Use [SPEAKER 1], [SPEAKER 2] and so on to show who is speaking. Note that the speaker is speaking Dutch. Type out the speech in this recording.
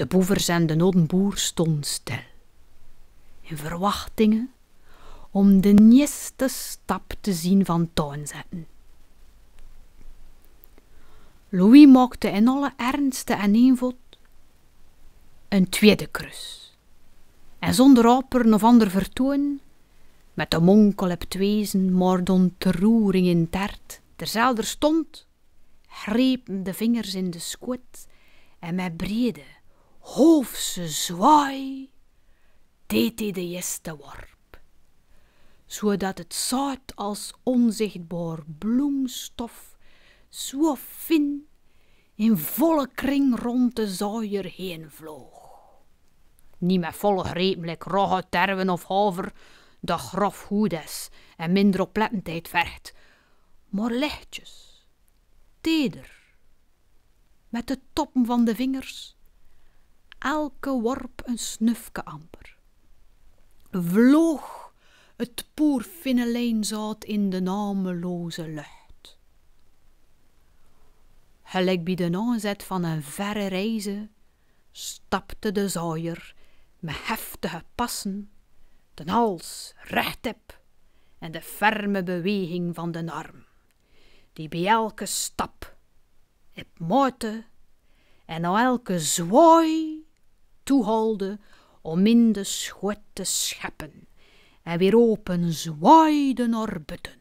[SPEAKER 1] De boevers en de nodenboer stonden stil, in verwachtingen om de nieste stap te zien van toon zetten. Louis maakte in alle ernste en eenvoud een tweede krus. En zonder opperen of ander vertoen met de monkel op twezen, wezen, maar de roering in tert terzelfde stond, greep de vingers in de schoot en met brede, hoofse zwaai, deed hij de jeste worp, zodat het zout als onzichtbaar bloemstof zo fin in volle kring rond de zaaier heen vloog. Niet met volle greep, roge rogge terwen of haver, dat grof goed is en minder oplettendheid vergt, maar lichtjes, teder, met de toppen van de vingers elke worp een snufke amper. Vloog het poer zat in de nameloze lucht. Gelijk bij de aanzet van een verre reize stapte de zaaier met heftige passen, de hals recht op en de ferme beweging van de arm, die bij elke stap op moite en na elke zwaai om in de schoot te scheppen en weer open zwaaiden butten.